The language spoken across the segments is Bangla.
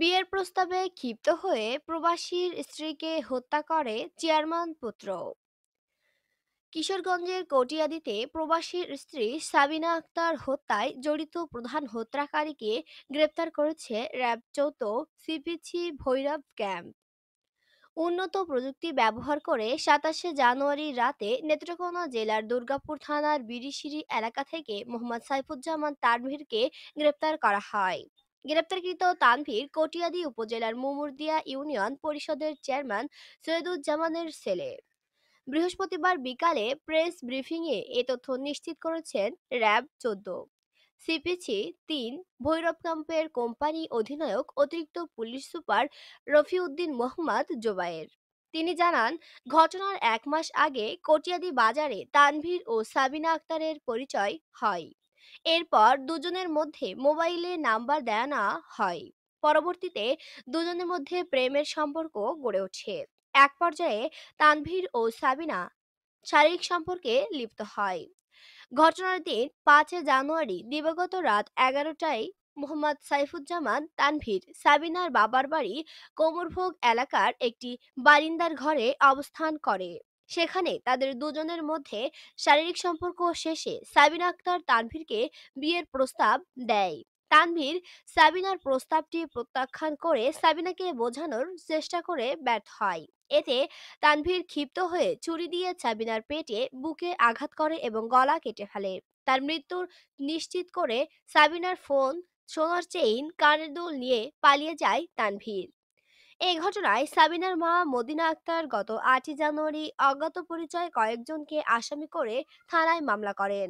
বিয়ের প্রস্তাবে ক্ষিপ্ত হয়ে প্রবাসীর স্ত্রীকে হত্যা করে চেয়ারম্যান পুত্র কিশোরগঞ্জের কটিয়াদিতে প্রবাসীর স্ত্রী সাবিনা আক্তার হত্যায় জড়িত প্রধান হত্যাকারীকে গ্রেপ্তার করেছে র্যাব চৌত সিপিছি ভৈরব ক্যাম্প উন্নত প্রযুক্তি ব্যবহার করে সাতাশে জানুয়ারি রাতে নেত্রকোনা জেলার দুর্গাপুর থানার বিড়িশিরি এলাকা থেকে মোহাম্মদ সাইফুজ্জামান তারভিরকে গ্রেপ্তার করা হয় গ্রেপ্তারকৃত তানভীর কটিয়াদি উপজেলার মুমুরদিয়া ইউনিয়ন পরিষদের চেয়ারম্যান সৈয়দুজ্জামানের ছেলে বৃহস্পতিবার বিকালে প্রেস ব্রিফিংয়ে এ তথ্য নিশ্চিত করেছেন র্যাব চোদ্দ সিপিসি তিন ভৈরব ক্যাম্পের কোম্পানি অধিনায়ক অতিরিক্ত পুলিশ সুপার রফিউদ্দিন মোহাম্মদ জোবায়ের তিনি জানান ঘটনার এক মাস আগে কটিয়াদি বাজারে তানভীর ও সাবিনা আক্তারের পরিচয় হয় এরপর দুজনের মধ্যে মোবাইলে নাম্বার দেয়ানা হয় পরবর্তীতে দুজনের মধ্যে প্রেমের সম্পর্ক গড়ে ওঠে এক পর্যায়ে তানভীর ও সাবিনা শারীরিক সম্পর্কে লিপ্ত হয় ঘটনার দিন পাঁচে জানুয়ারি দিবাগত রাত এগারোটায় মোহাম্মদ সাইফুজ্জামান তানভীর সাবিনার বাবার বাড়ি কোমরভোগ এলাকার একটি বারিন্দার ঘরে অবস্থান করে সেখানে তাদের দুজনের মধ্যে শারীরিক সম্পর্ক শেষে সাবিনা আক্তার তানভীরকে বিয়ের প্রস্তাব দেয় তানভীর সাবিনার প্রস্তাবটি প্রত্যাখ্যান করে সাবিনাকে বোঝানোর চেষ্টা করে ব্যর্থ হয় এতে তানভীর ক্ষিপ্ত হয়ে ছুরি দিয়ে সাবিনার পেটে বুকে আঘাত করে এবং গলা কেটে ফেলে তার মৃত্যুর নিশ্চিত করে সাবিনার ফোন সোনার চেইন কানের দুল নিয়ে পালিয়ে যায় তানভীর এ ঘটনায় সাবিনার মা মদিনা আক্তার গত আটই জানুয়ারি অজ্ঞাত পরিচয় কয়েকজনকে আসামি করে থানায় মামলা করেন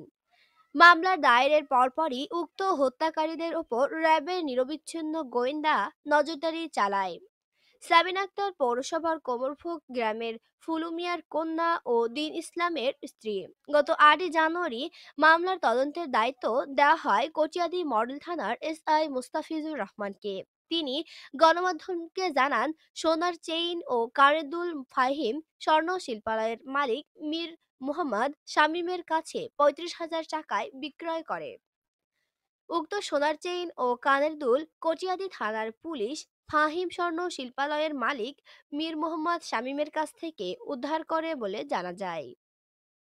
মামলার দায়েরের পরপরই উক্ত হত্যাকারীদের ওপর র্যাবের নিরবিচ্ছিন্ন গোয়েন্দা নজরদারি চালায় সাবিন আক্তার পৌরসভার কোমরভোগ গ্রামের ফুলুমিয়ার কন্যা ও দিন ইসলামের স্ত্রী গত আটই জানুয়ারি মামলার তদন্তের দায়িত্ব দেওয়া হয় কটিয়াদি মডেল থানার এস আই মুস্তাফিজুর রহমানকে তিনি গণমাধ্যমকে জানান সোনার চেইন ও কারেদুল ফাহিম স্বর্ণ শিল্পালয়ের মালিক মীর মোহাম্মদ শামীমের কাছে পঁয়ত্রিশ হাজার টাকায় বিক্রয় করে উক্ত সোনার চেইন ও কানের দুল কটিয়াদি থানার পুলিশ ফাহিম স্বর্ণ শিল্পালয়ের মালিক মীর মোহাম্মদ শামীমের কাছ থেকে উদ্ধার করে বলে জানা যায়